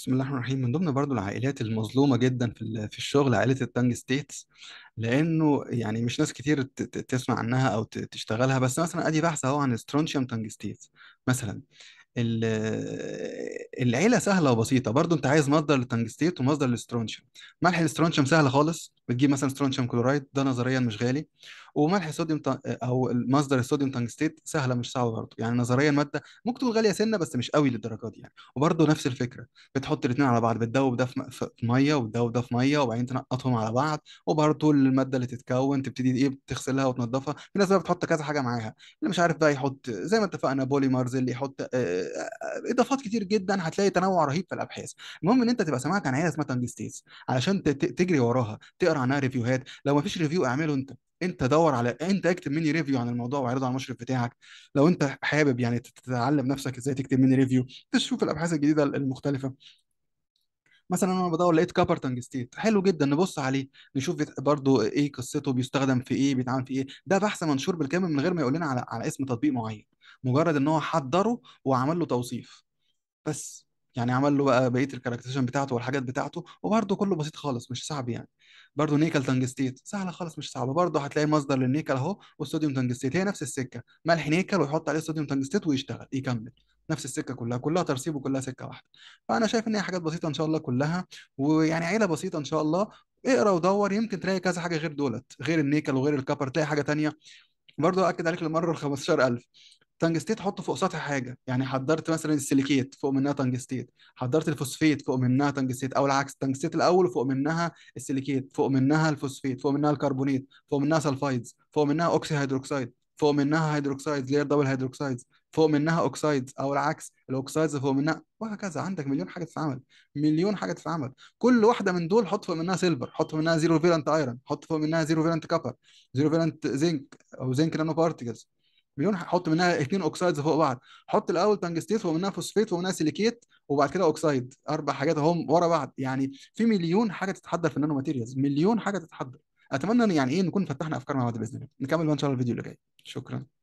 بسم الله الرحمن الرحيم من ضمن برضو العائلات المظلومة جدا في في الشغل عائلة التانج ستيتس لانه يعني مش ناس كتير تسمع عنها او تشتغلها بس مثلا ادي بحث اهو عن سترونشيوم تنجستيز مثلا العيله سهله وبسيطه برضو انت عايز مصدر للتنجستيت ومصدر للسترونشيوم ملح الاسترونشيوم سهل خالص بتجيب مثلا سترونشيوم كلورايد ده نظريا مش غالي وملح صوديوم او مصدر الصوديوم تنجستيت سهله مش صعبه برضه يعني نظريا ماده ممكن تكون غاليه سنه بس مش قوي للدرجه دي يعني وبرضه نفس الفكره بتحط الاثنين على بعض بتدوب ده في ميه وتدوب ده في ميه وبعدين تنقطهم على بعض وبرضه كل الماده اللي تتكون تبتدي ايه بتغسلها وتنظفها في ناس بقى بتحط كذا حاجه معاها اللي مش عارف بقى يحط زي ما اتفقنا بوليمرز اللي يحط آه، آه، آه، اضافات كتير جدا هتلاقي تنوع رهيب في الابحاث المهم ان انت تبقى سمعت عن عياده اسمها تنجستيس علشان تجري وراها تقرا عنها ريفيوهات لو ما فيش ريفيو اعمله انت انت دور على انت اكتب مني ريفيو عن الموضوع واعرضه على المشرف بتاعك لو انت حابب يعني تتعلم نفسك ازاي تكتب مني ريفيو تشوف الابحاث الجديده المختلفه مثلا انا بدور لقيت كابر تنجستيت حلو جدا نبص عليه نشوف برضو ايه قصته بيستخدم في ايه بيتعامل في ايه ده بحث منشور بالكامل من غير ما يقول لنا على على اسم تطبيق معين مجرد ان هو حضره وعمل له توصيف بس يعني عمل له بقى بقيه الكاركتيزيشن بتاعته والحاجات بتاعته وبرده كله بسيط خالص مش صعب يعني برده نيكل تنجستيت سهله خالص مش صعبه برده هتلاقي مصدر للنيكل اهو والصوديوم تنجستيت هي نفس السكه ملح نيكل ويحط عليه صوديوم تنجستيت ويشتغل يكمل نفس السكه كلها كلها ترسيب وكلها سكه واحده فانا شايف ان هي حاجات بسيطه ان شاء الله كلها ويعني عيله بسيطه ان شاء الله اقرا ودور يمكن تلاقي كذا حاجه غير دولت غير النيكل وغير الكبر تلاقي حاجه تانية برضه اكد عليك المره ال 15000 تنجستيت حط فوق سطح حاجه يعني حضرت مثلا السيليكيت فوق منها تنجستيت حضرت الفوسفيت فوق منها تنجستيت او العكس تنجستيت الاول فوق منها السيليكيت فوق منها الفوسفيت فوق منها الكربونيت فوق منها سلفايدز فوق منها اوكسي هيدروكسيد فوق منها هيدروكسيد لير دبل هيدروكسيدز فوق منها اوكسايدز او العكس الاوكسايدز فوق منها وهكذا عندك مليون حاجه تتعمل مليون حاجه تتعمل كل واحده من دول حط فوق منها سيلفر حط فوق منها زيرو فيلنت ايرون حط فوق منها زيرو فيلنت كابر زيرو فيلنت زنك او زنك نانو بارتيكلز مليون حط منها اثنين اوكسايدز فوق بعض حط الاول تنجستيت ومنها فوسفيت ومنها سيليكيت وبعد كده اوكسايد اربع حاجات اهم ورا بعض يعني في مليون حاجه تتحضر في النانو ماتيريالز مليون حاجه تتحضر اتمنى يعني ايه نكون فتحنا افكارنا مع بعض باذن الله نكمل بقى ان شاء الله الفيديو اللي جاي شكرا